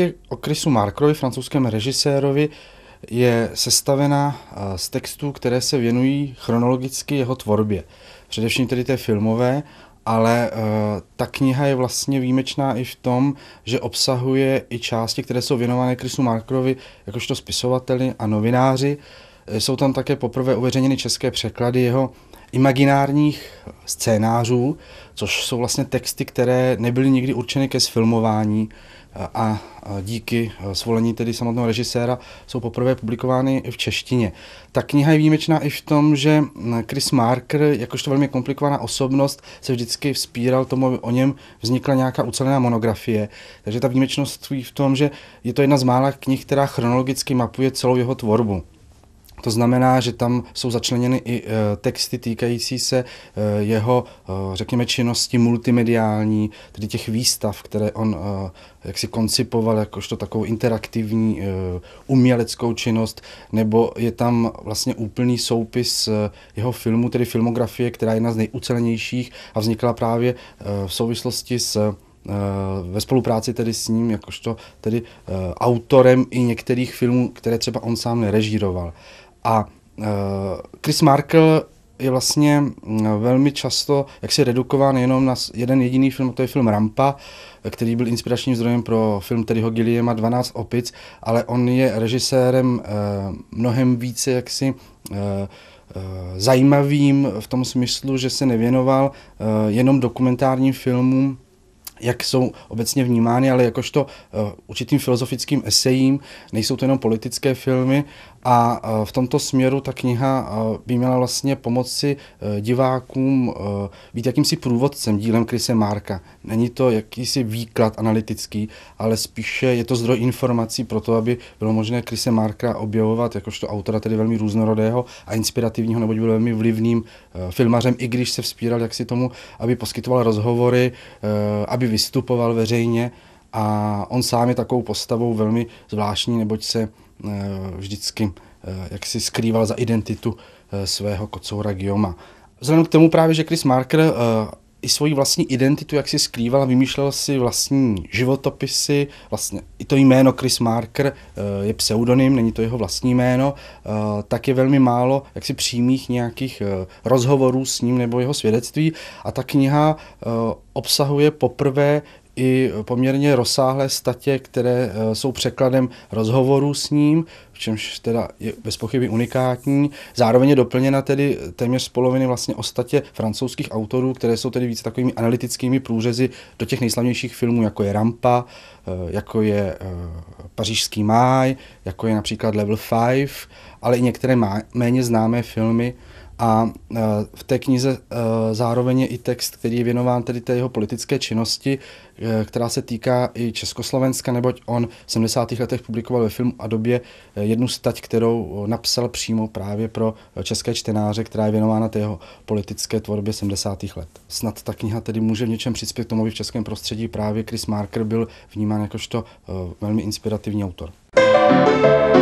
Biografie o Chrisu Markrovi, francouzském režisérovi, je sestavena z textů, které se věnují chronologicky jeho tvorbě, především tedy té filmové, ale e, ta kniha je vlastně výjimečná i v tom, že obsahuje i části, které jsou věnované Chrisu Markrovi jakožto spisovateli a novináři. E, jsou tam také poprvé uveřejněny české překlady jeho imaginárních scénářů, což jsou vlastně texty, které nebyly nikdy určeny ke sfilmování eh, a díky svolení eh, tedy samotného režiséra jsou poprvé publikovány v češtině. Ta kniha je výjimečná i v tom, že mm, Chris Marker, jakožto velmi komplikovaná osobnost, se vždycky vzpíral tomu, aby o něm vznikla nějaká ucelená monografie. Takže ta výjimečnost je v tom, že je to jedna z mála knih, která chronologicky mapuje celou jeho tvorbu. To znamená, že tam jsou začleněny i eh, texty týkající se eh, jeho, eh, řekněme, činnosti multimediální, tedy těch výstav, které on jak si koncipoval jakožto takovou interaktivní uměleckou činnost, nebo je tam vlastně úplný soupis jeho filmu, tedy filmografie, která je jedna z nejucelenějších a vznikla právě v souvislosti s ve spolupráci tedy s ním, jakožto tedy autorem i některých filmů, které třeba on sám nerežíroval. A eh, Chris Markle je vlastně mm, velmi často jaksi redukován jenom na jeden jediný film, to je film Rampa, který byl inspiračním zdrojem pro film Terryho Gilliama 12 opic, ale on je režisérem eh, mnohem více jaksi eh, zajímavým v tom smyslu, že se nevěnoval jenom dokumentárním filmům, jak jsou obecně vnímány, ale jakožto uh, určitým filozofickým esejím, nejsou to jenom politické filmy a e, v tomto směru ta kniha e, by měla vlastně pomoci e, divákům být jakýmsi průvodcem dílem Krise Marka. Není to jakýsi výklad analytický, ale spíše je to zdroj informací pro to, aby bylo možné Krise Marka objevovat jakožto autora tedy velmi různorodého a inspirativního, neboť byl velmi vlivným filmařem, i když se vzpíral jaksi tomu, aby poskytoval rozhovory, aby vystupoval veřejně. A on sám je takovou postavou velmi zvláštní, neboť se Eh, vždycky eh, jak si skrýval za identitu eh, svého kocoura Gioma. Vzhledem k tomu právě, že Chris Marker i svoji vlastní identitu, jak si skrýval, vymýšlel si vlastní životopisy, vlastně i to jméno Chris Marker je pseudonym, není to jeho vlastní jméno, tak je velmi málo jak si přímých nějakých rozhovorů s ním nebo jeho svědectví a ta kniha obsahuje poprvé i poměrně rozsáhlé statě, které eh, jsou překladem rozhovorů s ním, v čemž teda je bez pochyby unikátní. Zároveň je doplněna tedy téměř z poloviny vlastně o statě francouzských autorů, které jsou tedy víc takovými analytickými průřezy do těch nejslavnějších filmů, jako je Rampa, eh, jako je eh, Pařížský máj, jako je například Level 5, ale i některé méně známé filmy, a e, v té knize e, zároveň je i text, který je věnován tedy té jeho politické činnosti, e, která se týká i Československa, neboť on v 70. letech publikoval ve filmu a době jednu stať, kterou napsal přímo právě pro české čtenáře, která je věnována té jeho politické tvorbě 70. let. Snad ta kniha tedy může v něčem přispět tomu, aby v českém prostředí právě Chris Marker byl vnímán jakožto velmi inspirativní autor. thank you